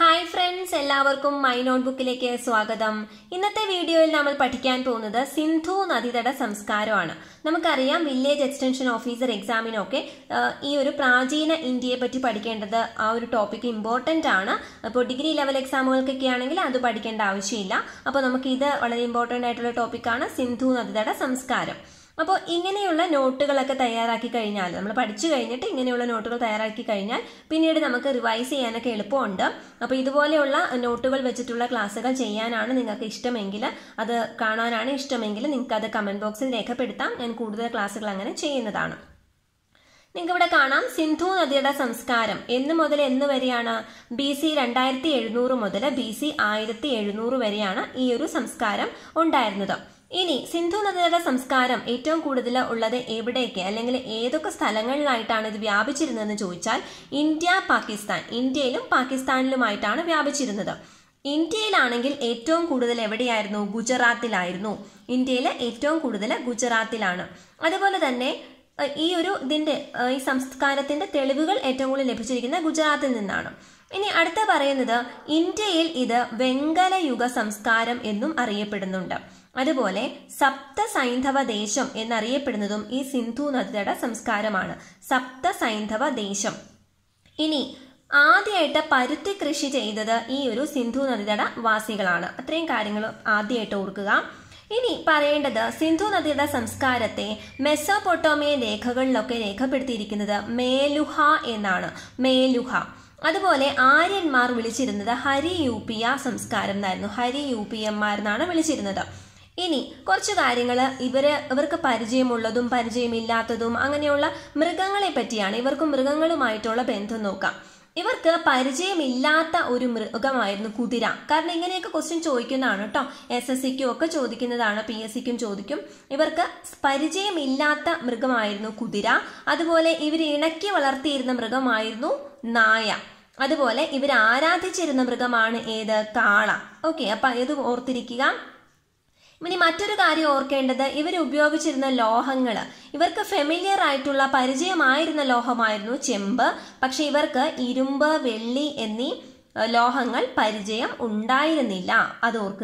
hi friends എല്ലാവർക്കും my നോട്ട്ബുക്കിലേക്ക് സ്വാഗതം ഇന്നത്തെ വീഡിയോയിൽ നമ്മൾ പഠിക്കാൻ പോകുന്നത് സിന്ധു നദീതട സംസ്കാരമാണ് നമുക്കറിയാം വില്ലേജ് എക്സ്റ്റൻഷൻ ഓഫീസർ എക്സാമിനൊക്കെ ഈ ഒരു പ്രാചീന ഇന്ത്യയെ പറ്റി പഠിക്കേണ്ടത് ആ ഒരു ടോപ്പിക് ഇമ്പോർട്ടൻ്റ് ആണ് അപ്പോൾ ഡിഗ്രി ലെവൽ എക്സാമുകൾക്കൊക്കെ ആണെങ്കിൽ അത് പഠിക്കേണ്ട ആവശ്യമില്ല അപ്പോൾ നമുക്കിത് വളരെ ഇമ്പോർട്ടൻ്റ് ആയിട്ടുള്ള ടോപ്പിക്കാണ് സിന്ധു നദീതട സംസ്കാരം അപ്പോൾ ഇങ്ങനെയുള്ള നോട്ടുകളൊക്കെ തയ്യാറാക്കി കഴിഞ്ഞാൽ നമ്മൾ പഠിച്ചു കഴിഞ്ഞിട്ട് ഇങ്ങനെയുള്ള നോട്ടുകൾ തയ്യാറാക്കി കഴിഞ്ഞാൽ പിന്നീട് നമുക്ക് റിവൈസ് ചെയ്യാനൊക്കെ എളുപ്പമുണ്ട് അപ്പോൾ ഇതുപോലെയുള്ള നോട്ടുകൾ വെച്ചിട്ടുള്ള ക്ലാസ്സുകൾ ചെയ്യാനാണ് നിങ്ങൾക്ക് ഇഷ്ടമെങ്കിൽ അത് കാണാനാണ് ഇഷ്ടമെങ്കിൽ നിങ്ങൾക്ക് അത് കമൻറ്റ് ബോക്സിൽ രേഖപ്പെടുത്താം ഞാൻ കൂടുതൽ ക്ലാസ്സുകൾ അങ്ങനെ ചെയ്യുന്നതാണ് നിങ്ങൾക്ക് ഇവിടെ കാണാം സിന്ധു നദിയുടെ സംസ്കാരം എന്ന് മുതൽ എന്ന് വരെയാണ് ബി സി രണ്ടായിരത്തി എഴുന്നൂറ് മുതൽ ബി സി ആയിരത്തി എഴുന്നൂറ് വരെയാണ് ഈ ഒരു സംസ്കാരം ഉണ്ടായിരുന്നത് ഇനി സിന്ധു നദിയുടെ സംസ്കാരം ഏറ്റവും കൂടുതൽ ഉള്ളത് എവിടേക്ക് അല്ലെങ്കിൽ ഏതൊക്കെ സ്ഥലങ്ങളിലായിട്ടാണ് ഇത് വ്യാപിച്ചിരുന്നതെന്ന് ചോദിച്ചാൽ ഇന്ത്യ പാകിസ്ഥാൻ ഇന്ത്യയിലും പാകിസ്ഥാനിലുമായിട്ടാണ് വ്യാപിച്ചിരുന്നത് ഇന്ത്യയിലാണെങ്കിൽ ഏറ്റവും കൂടുതൽ എവിടെയായിരുന്നു ഗുജറാത്തിലായിരുന്നു ഇന്ത്യയിലെ ഏറ്റവും കൂടുതൽ ഗുജറാത്തിലാണ് അതുപോലെ തന്നെ ഈ ഒരു ഇതിൻ്റെ ഈ സംസ്കാരത്തിൻ്റെ തെളിവുകൾ ഏറ്റവും കൂടുതൽ ലഭിച്ചിരിക്കുന്ന ഗുജറാത്തിൽ നിന്നാണ് ഇനി അടുത്ത പറയുന്നത് ഇന്ത്യയിൽ ഇത് വെങ്കലയുഗ സംസ്കാരം എന്നും അറിയപ്പെടുന്നുണ്ട് അതുപോലെ സപ്ത സൈന്ധവ ദേശം എന്നറിയപ്പെടുന്നതും ഈ സിന്ധു നദിയുടെ സംസ്കാരമാണ് സപ്ത സൈന്ധവ ദേശം ഇനി ആദ്യമായിട്ട് പരുത്തി കൃഷി ചെയ്തത് ഈ ഒരു സിന്ധു നദിയുടെ വാസികളാണ് അത്രയും കാര്യങ്ങൾ ആദ്യമായിട്ട് ഓർക്കുക ഇനി പറയേണ്ടത് സിന്ധു നദിയുടെ സംസ്കാരത്തെ മെസ്സോപൊട്ടോമിയ രേഖകളിലൊക്കെ രേഖപ്പെടുത്തിയിരിക്കുന്നത് മേലുഹ എന്നാണ് മേലുഹ അതുപോലെ ആര്യന്മാർ വിളിച്ചിരുന്നത് ഹരി സംസ്കാരം എന്നായിരുന്നു ഹരി യൂപിയന്മാർ എന്നാണ് വിളിച്ചിരുന്നത് ഇനി കുറച്ച് കാര്യങ്ങൾ ഇവര് ഇവർക്ക് പരിചയമുള്ളതും പരിചയമില്ലാത്തതും അങ്ങനെയുള്ള മൃഗങ്ങളെ പറ്റിയാണ് ഇവർക്ക് മൃഗങ്ങളുമായിട്ടുള്ള ബന്ധം നോക്കാം ഇവർക്ക് പരിചയമില്ലാത്ത ഒരു മൃഗമായിരുന്നു കുതിര കാരണം ഇങ്ങനെയൊക്കെ ക്വസ്റ്റ്യൻ ചോദിക്കുന്നതാണ് കേട്ടോ എസ് എസ് സിക്കും ഒക്കെ ചോദിക്കുന്നതാണ് പി എസ് സിക്കും ചോദിക്കും ഇവർക്ക് പരിചയമില്ലാത്ത മൃഗമായിരുന്നു കുതിര അതുപോലെ ഇവർ ഇണക്കി വളർത്തിയിരുന്ന മൃഗമായിരുന്നു നായ അതുപോലെ ഇവർ ആരാധിച്ചിരുന്ന മൃഗമാണ് ഏത് കാള ഓക്കെ അപ്പൊ ഏത് ഓർത്തിരിക്കുക ഇനി മറ്റൊരു കാര്യം ഓർക്കേണ്ടത് ഇവർ ഉപയോഗിച്ചിരുന്ന ലോഹങ്ങൾ ഇവർക്ക് ഫെമിലിയർ ആയിട്ടുള്ള പരിചയമായിരുന്ന ലോഹമായിരുന്നു ചെമ്പ് പക്ഷെ ഇവർക്ക് ഇരുമ്പ് വെള്ളി എന്നീ ലോഹങ്ങൾ പരിചയം ഉണ്ടായിരുന്നില്ല അത് ഓർക്കുക